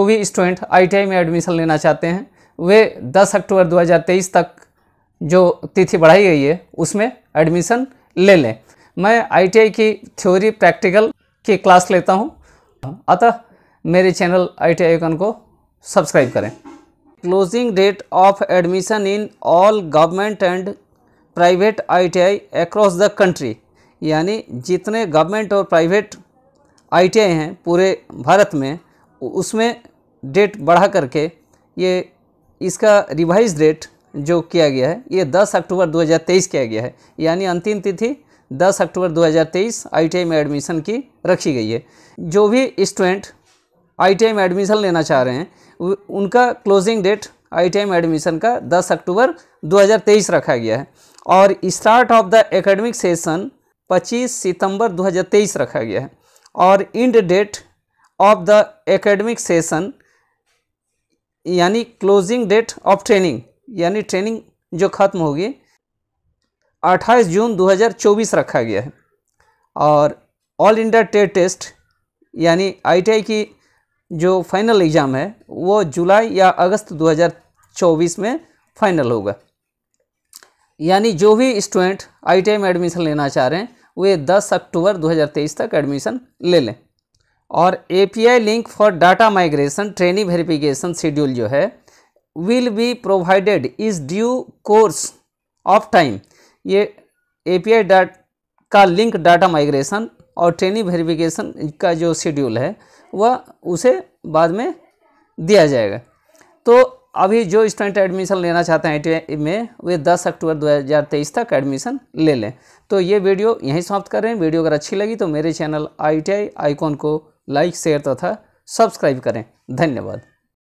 जो भी student ITI में एडमिशन लेना चाहते हैं वे 10 अक्टूबर 2023 तक जो तिथि बढ़ाई गई है उसमें एडमिशन ले लें मैं आईटीआई की थ्योरी प्रैक्टिकल की क्लास लेता हूं अतः मेरे चैनल आई टी को सब्सक्राइब करें closing date of admission in all government and private I across the country यानी जितने गवर्नमेंट और प्राइवेट आई हैं पूरे भारत में उसमें डेट बढ़ा करके ये इसका रिवाइज डेट जो किया गया है ये 10 अक्टूबर 2023 किया गया है यानी अंतिम तिथि 10 अक्टूबर 2023 आईटीआई में एडमिशन की रखी गई है जो भी स्टूडेंट आईटीआई में एडमिशन लेना चाह रहे हैं उनका क्लोजिंग डेट आईटीआई में एडमिशन का 10 अक्टूबर 2023 रखा गया है और start of the academic session 25 सितंबर 2023 रखा गया है और end date of the academic session यानी क्लोजिंग डेट ऑफ ट्रेनिंग यानी ट्रेनिंग जो ख़त्म होगी 28 जून 2024 रखा गया है और ऑल इंडिया टेट टेस्ट यानी आईटीआई की जो फाइनल एग्ज़ाम है वो जुलाई या अगस्त 2024 में फाइनल होगा यानी जो भी स्टूडेंट आईटीआई में एडमिशन लेना चाह रहे हैं वे 10 अक्टूबर 2023 तक एडमिशन ले लें और API link for data migration training verification schedule जो है will be provided is due course of time ये एपीआई डाट का लिंक डाटा माइग्रेशन और ट्रेनिंग वेरिफिकेशन का जो शेड्यूल है वह उसे बाद में दिया जाएगा तो अभी जो स्टूडेंट एडमिशन लेना चाहते हैं आई में वे 10 अक्टूबर 2023 तक एडमिशन ले लें तो ये वीडियो यहीं समाप्त कर रहे हैं वीडियो अगर अच्छी लगी तो मेरे चैनल आई आईकॉन को लाइक शेयर तथा सब्सक्राइब करें धन्यवाद